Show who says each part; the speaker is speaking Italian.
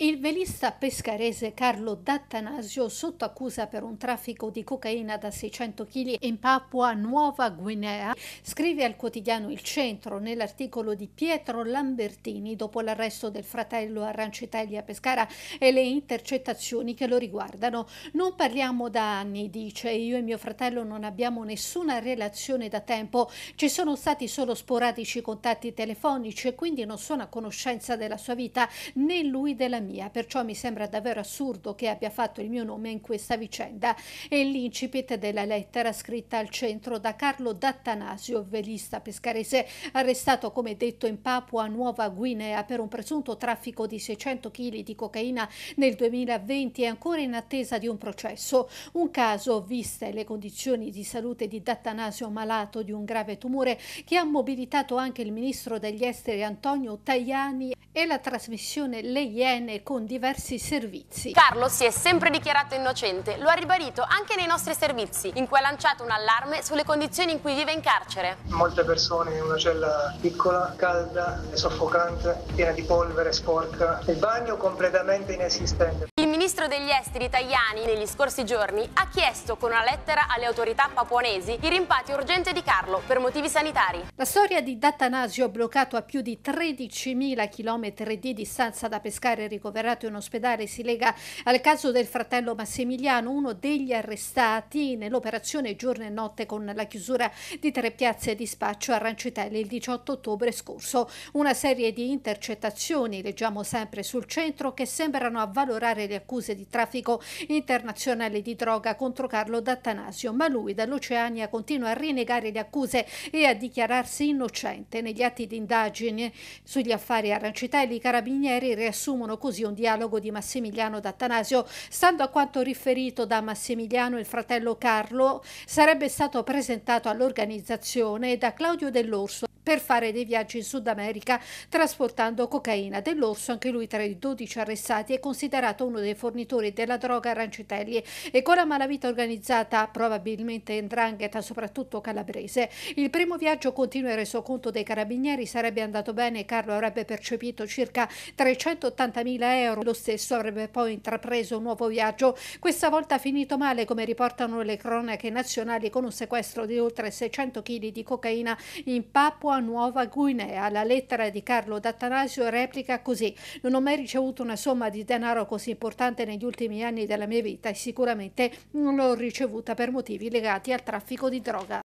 Speaker 1: Il velista pescarese Carlo D'Attanasio, sotto accusa per un traffico di cocaina da 600 kg in Papua Nuova Guinea, scrive al quotidiano Il Centro nell'articolo di Pietro Lambertini dopo l'arresto del fratello Arancitelli a Pescara e le intercettazioni che lo riguardano. Non parliamo da anni, dice, io e mio fratello non abbiamo nessuna relazione da tempo, ci sono stati solo sporadici contatti telefonici e quindi non sono a conoscenza della sua vita né lui della mia mia, perciò mi sembra davvero assurdo che abbia fatto il mio nome in questa vicenda. E l'incipit della lettera scritta al centro da Carlo D'Attanasio, velista pescarese, arrestato come detto in Papua Nuova Guinea per un presunto traffico di 600 kg di cocaina nel 2020 e ancora in attesa di un processo. Un caso, viste le condizioni di salute di D'Attanasio malato di un grave tumore, che ha mobilitato anche il ministro degli esteri Antonio Tajani e la trasmissione Le
Speaker 2: Iene con diversi servizi. Carlo si è sempre dichiarato innocente, lo ha ribadito anche nei nostri servizi, in cui ha lanciato un allarme sulle condizioni in cui vive in carcere. Molte persone in una cella piccola, calda, soffocante, piena di polvere sporca, il bagno completamente inesistente ministro degli esteri italiani negli scorsi giorni ha chiesto con una lettera alle autorità papuanesi il rimpatrio urgente di Carlo per motivi sanitari. La
Speaker 1: storia di D'Attanasio bloccato a più di 13.000 km di distanza da pescare e ricoverato in ospedale si lega al caso del fratello Massimiliano, uno degli arrestati nell'operazione giorno e notte con la chiusura di tre piazze di spaccio a Rancitelli il 18 ottobre scorso. Una serie di intercettazioni, leggiamo sempre sul centro, che sembrano avvalorare le accuse accuse di traffico internazionale di droga contro Carlo D'Attanasio, ma lui dall'Oceania continua a rinegare le accuse e a dichiararsi innocente. Negli atti di indagine sugli affari Arancitelli i carabinieri riassumono così un dialogo di Massimiliano D'Attanasio. Stando a quanto riferito da Massimiliano, il fratello Carlo sarebbe stato presentato all'organizzazione da Claudio dell'Orso per fare dei viaggi in Sud America trasportando cocaina. Dell'Orso, anche lui tra i 12 arrestati, è considerato uno dei fornitori della droga Arancitelli e con la malavita organizzata probabilmente in drangheta, soprattutto calabrese. Il primo viaggio continua il resoconto dei carabinieri sarebbe andato bene Carlo avrebbe percepito circa 380.000 euro. Lo stesso avrebbe poi intrapreso un nuovo viaggio, questa volta finito male come riportano le cronache nazionali con un sequestro di oltre 600 kg di cocaina in Papua a Nuova Guinea. La lettera di Carlo D'Attanasio replica così: Non ho mai ricevuto una somma di denaro così importante negli ultimi anni della mia vita e sicuramente non l'ho ricevuta per motivi legati al traffico di droga.